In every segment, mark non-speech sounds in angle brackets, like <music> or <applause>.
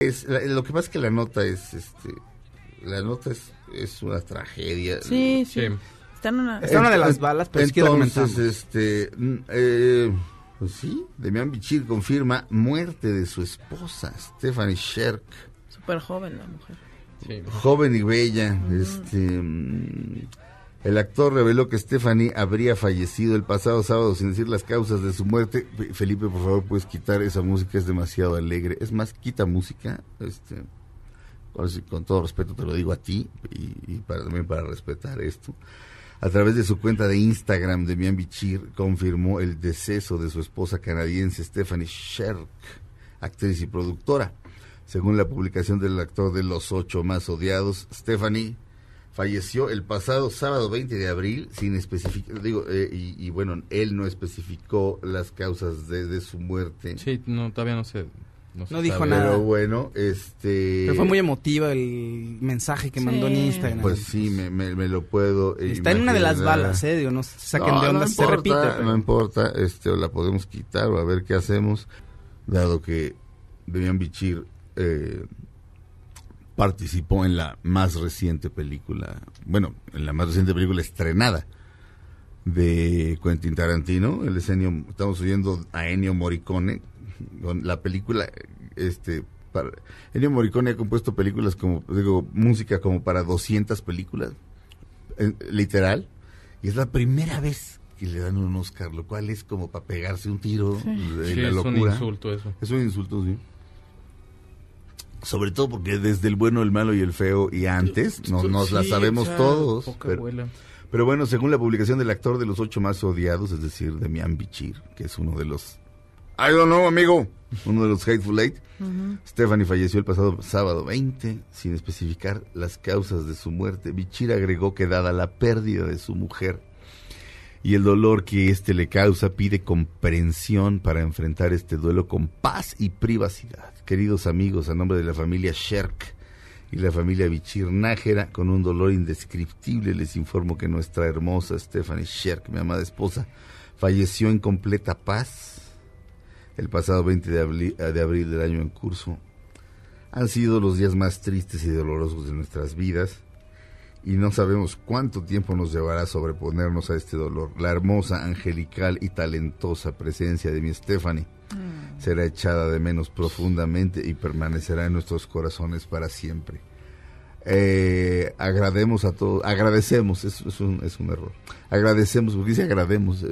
Es, lo que pasa es que la nota es, este, la nota es, es una tragedia. Sí, sí. Está en una, una de las balas, pero entonces, es que este, eh, pues sí, Demian Bichir confirma muerte de su esposa, Stephanie Sherk. super joven la mujer. Sí. Joven y bella, este... Mm, el actor reveló que Stephanie habría fallecido el pasado sábado sin decir las causas de su muerte. Felipe, por favor, puedes quitar esa música, es demasiado alegre. Es más, quita música. Este, con todo respeto te lo digo a ti y, para, también para respetar esto. A través de su cuenta de Instagram, Demian Bichir confirmó el deceso de su esposa canadiense Stephanie Sherk, actriz y productora. Según la publicación del actor de Los Ocho Más Odiados, Stephanie falleció el pasado sábado 20 de abril sin especificar, digo, eh, y, bueno, él no especificó las causas de, su muerte. Sí, no, todavía no sé No, dijo nada. Pero bueno, este... Pero fue muy emotiva el mensaje que mandó en Instagram. Pues sí, me, lo puedo... Está en una de las balas, ¿eh? Digo, no saquen de onda, no se repite. No importa, este, la podemos quitar o a ver qué hacemos, dado que debían Bichir... Eh, participó en la más reciente película, bueno, en la más reciente película estrenada de Quentin Tarantino, el estamos oyendo a Ennio Morricone, con la película, este, Ennio Morricone ha compuesto películas como, digo, música como para 200 películas, literal, y es la primera vez que le dan un Oscar, lo cual es como para pegarse un tiro la locura. Es un insulto eso. Es un insulto, sí. Sobre todo porque desde el bueno, el malo y el feo y antes nos la sabemos todos. pero, bueno, según la publicación del actor de los ocho más odiados, es decir, Demian Bichir, que es uno de los... I don't know, amigo. Uno de los Hateful Eight. Stephanie falleció el pasado sábado 20, sin especificar las causas de su muerte. Bichir agregó que dada la pérdida de su mujer y el dolor que éste le causa pide comprensión para enfrentar este duelo con paz y privacidad. Queridos amigos, a nombre de la familia Sherk y la familia Bichir Nájera, con un dolor indescriptible les informo que nuestra hermosa Stephanie Sherk, mi amada esposa, falleció en completa paz el pasado 20 eh, de abril del año en curso. Han sido los días más tristes y dolorosos de nuestras vidas y no sabemos cuánto tiempo nos llevará sobreponernos a este dolor. La hermosa, angelical y talentosa presencia de mi Stephanie mm. será echada de menos profundamente y permanecerá en nuestros corazones para siempre. Eh, agradecemos a todos, agradecemos, es, un, es un error. Agradecemos, porque dice agrademos,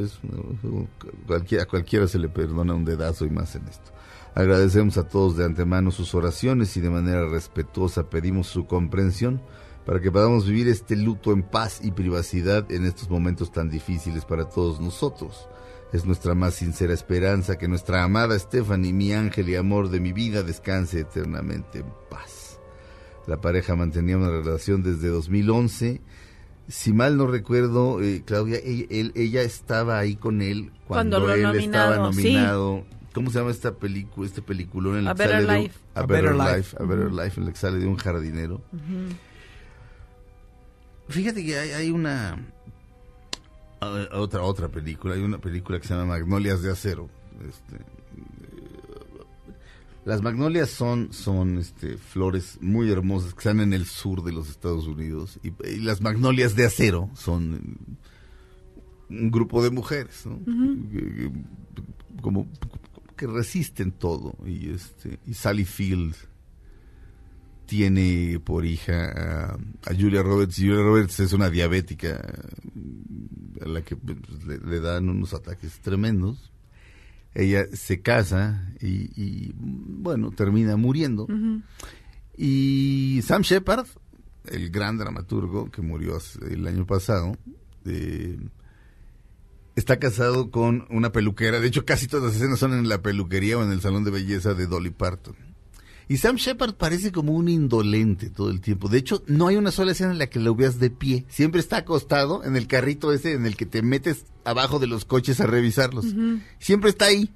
a cualquiera se le perdona un dedazo y más en esto. Agradecemos a todos de antemano sus oraciones y de manera respetuosa pedimos su comprensión para que podamos vivir este luto en paz y privacidad en estos momentos tan difíciles para todos nosotros. Es nuestra más sincera esperanza que nuestra amada Stephanie, mi ángel y amor de mi vida, descanse eternamente en paz. La pareja mantenía una relación desde 2011. Si mal no recuerdo, eh, Claudia, ella estaba ahí con él cuando, él estaba nominado. ¿Cómo se llama esta película, este peliculón en el a de Better, Life. A Better Life, en el que sale de un jardinero. Fíjate que hay, una otra otra película, hay una película que se llama Magnolias de acero. Este, eh, las magnolias son son este flores muy hermosas que están en el sur de los Estados Unidos y, las magnolias de acero son eh, un grupo de mujeres, ¿no? como que resisten todo y este y Sally Field tiene por hija a, Julia Roberts. Y Julia Roberts es una diabética a la que pues, le, dan unos ataques tremendos. Ella se casa y, bueno, termina muriendo. Y Sam Shepard, el gran dramaturgo que murió el año pasado, eh, está casado con una peluquera. De hecho, casi todas las escenas son en la peluquería o en el salón de belleza de Dolly Parton. Y Sam Shepard parece como un indolente todo el tiempo. De hecho, no hay una sola escena en la que lo veas de pie. Siempre está acostado en el carrito ese en el que te metes abajo de los coches a revisarlos. Siempre está ahí.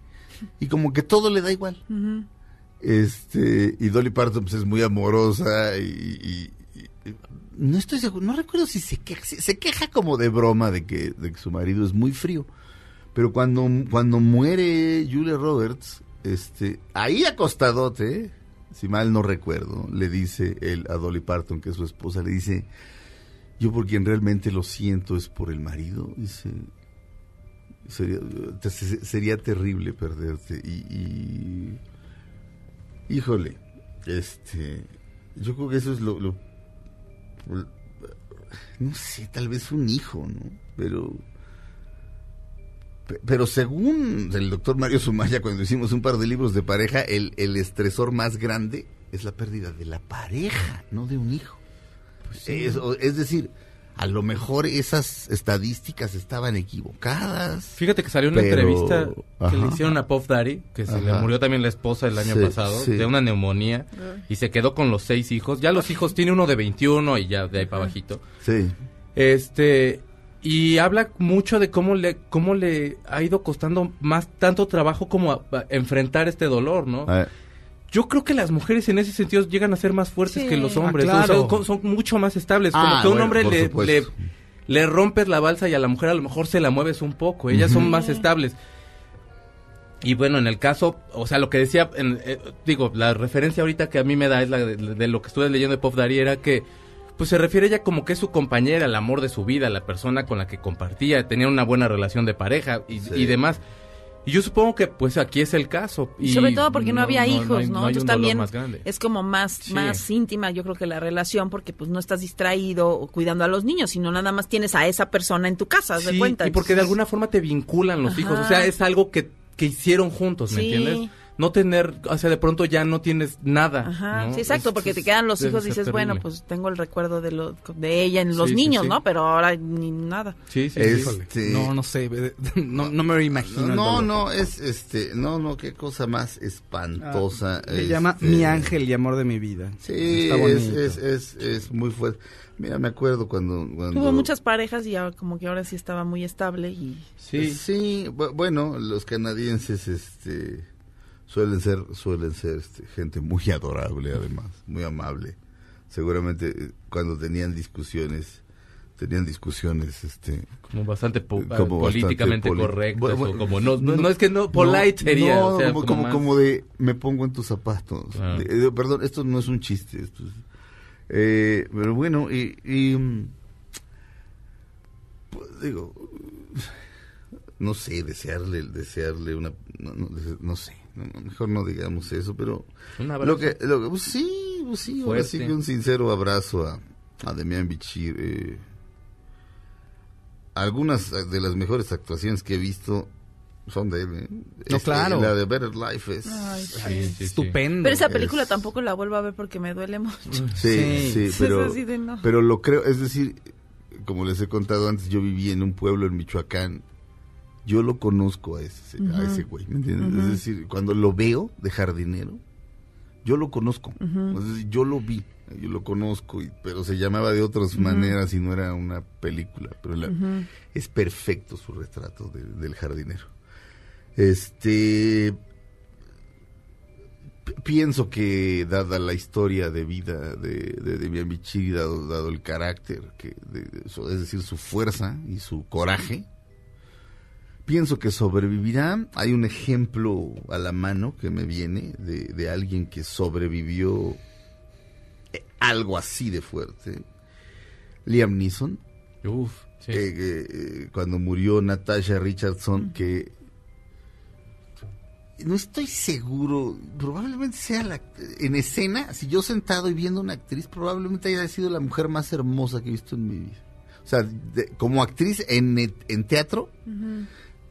Y como que todo le da igual. Este, y Dolly Parton pues, es muy amorosa y, no estoy seguro, no recuerdo si se queja, se, queja como de broma de que, su marido es muy frío. Pero cuando, cuando muere Julia Roberts, este, ahí acostadote, si mal no recuerdo, le dice él a Dolly Parton, que es su esposa, le dice, yo por quien realmente lo siento es por el marido, dice, sería, terrible perderte. Y, híjole, este, yo creo que eso es lo no sé, tal vez un hijo, ¿no? Pero pero según el doctor Mario Sumaya, cuando hicimos un par de libros de pareja, el, estresor más grande es la pérdida de la pareja, no de un hijo. Pues es, decir, a lo mejor esas estadísticas estaban equivocadas. Fíjate que salió una entrevista que le hicieron a Pop Daddy, que se le murió también la esposa el año pasado, de una neumonía, y se quedó con los seis hijos. Ya los hijos tiene uno de 21 y ya de ahí para bajito. Sí. Este, y habla mucho de cómo le cómo le ha ido costando más tanto trabajo como enfrentar este dolor, ¿no? Eh. Yo creo que las mujeres en ese sentido llegan a ser más fuertes que los ah, hombres, son mucho más estables, como ah, que a un hombre le, rompes la balsa y a la mujer a lo mejor se la mueves un poco, ellas son más estables. Y bueno, en el caso, o sea, lo que decía, eh, digo, la referencia ahorita que a mí me da es la de, lo que estuve leyendo de Pop Dari era que pues se refiere ella como que es su compañera, el amor de su vida, la persona con la que compartía, tenía una buena relación de pareja y, demás. Y yo supongo que pues aquí es el caso. Y, sobre todo porque no, había hijos, ¿no? Hay, Entonces también es como más, más íntima, yo creo que la relación, porque pues no estás distraído cuidando a los niños, sino nada más tienes a esa persona en tu casa, cuenta. Y porque de alguna forma te vinculan los hijos, o sea, es algo que, que hicieron juntos, ¿me entiendes? no tener, o sea, de pronto ya no tienes nada. Ajá, sí, exacto, porque te quedan los hijos y dices, bueno, pues tengo el recuerdo de, lo, de ella en los niños, ¿no? Pero ahora ni nada. Sí, sí, este, No, no sé, no, me lo imagino. No, no, es este, no, no, qué cosa más espantosa. Ah, se este. llama Mi Ángel y Amor de mi vida. Sí, es, es, es, muy fuerte. Mira, me acuerdo cuando, Tuvo muchas parejas y ya, como que ahora sí estaba muy estable y... Sí. Sí, bueno, los canadienses, este suelen ser suelen ser este, gente muy <laughs> adorable además muy amable seguramente eh, cuando tenían discusiones tenían discusiones este como bastante eh, como políticamente correctas como no, no, es que no polite sería o como, como, de me pongo en tus zapatos ah. eh, perdón esto no es un chiste pero bueno y, mm, pues, digo no sé desearle desearle una no sé mejor no digamos eso, pero ¿Un lo que, pues sí, pues sí, un sincero abrazo a, a Bichir. Eh, algunas de las mejores actuaciones que he visto son de él. ¿eh? No, este, claro. La de Better Life es Pero esa película tampoco la vuelvo a ver porque me duele mucho. Sí, sí, pero, pero lo creo, es decir, como les he contado antes, yo viví en un pueblo en Michoacán yo lo conozco a ese, a ese güey, ¿me entiendes? Es decir, cuando lo veo de jardinero, yo lo conozco, yo lo vi, yo lo conozco, y, pero se llamaba de otras maneras y no era una película, pero es perfecto su retrato del jardinero. Este, pienso que dada la historia de vida de, de, de dado, dado el carácter, que, de, es decir, su fuerza y su coraje, pienso que sobrevivirá. Hay un ejemplo a la mano que me viene de, alguien que sobrevivió eh, algo así de fuerte. Liam Neeson. Uf, sí. Eh, cuando murió Natasha Richardson, mm. que no estoy seguro, probablemente sea la, en escena, si yo sentado y viendo una actriz, probablemente haya sido la mujer más hermosa que he visto en mi vida. O sea, como actriz en, en teatro,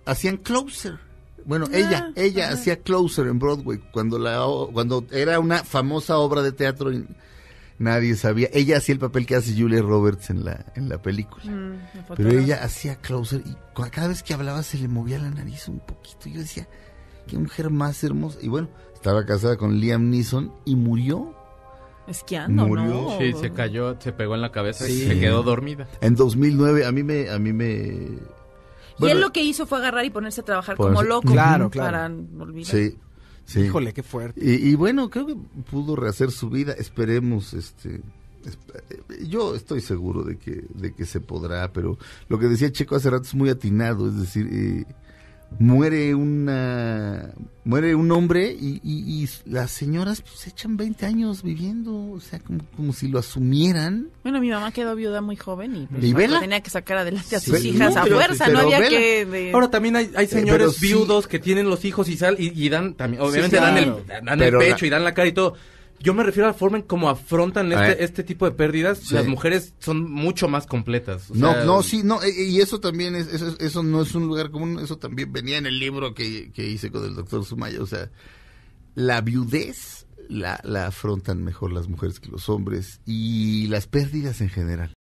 hacían closer. Bueno, ah, ella, ella hacía closer en Broadway cuando la cuando era una famosa obra de teatro y nadie sabía. Ella hacía el papel que hace Julia Roberts en la en la película. Mm, pero ella hacía closer y cada vez que hablaba se le movía la nariz un poquito. Yo decía, qué mujer más hermosa. Y bueno, estaba casada con Liam Neeson y murió Esquiando, Murió. Sí, se cayó, se pegó en la cabeza y se quedó dormida. En 2009 a mí me a mí me y él lo que hizo fue agarrar y ponerse a trabajar como loco claro, para claro. olvidar. Sí, sí. Híjole, qué fuerte. Y, bueno, creo que pudo rehacer su vida. Esperemos, este. Eh, yo estoy seguro de que, de que se podrá, pero lo que decía Checo hace rato es muy atinado, es decir, eh, muere una muere un hombre y, las señoras pues, se echan 20 años viviendo, o sea, como, como, si lo asumieran. Bueno, mi mamá quedó viuda muy joven y, pues, tenía que sacar adelante a sus hijas a fuerza, no había que... Ahora también hay, eh, señores viudos que tienen los hijos y sal y, dan, también, obviamente dan el, dan el pecho y dan la cara y todo yo me refiero a la forma en cómo afrontan este, este, tipo de pérdidas. Las mujeres son mucho más completas. no, no, sí, no. E, e, y eso también, es, eso, no es un lugar común. Eso también venía en el libro que, hice con el doctor Sumaya. O sea, la viudez la, la afrontan mejor las mujeres que los hombres y las pérdidas en general.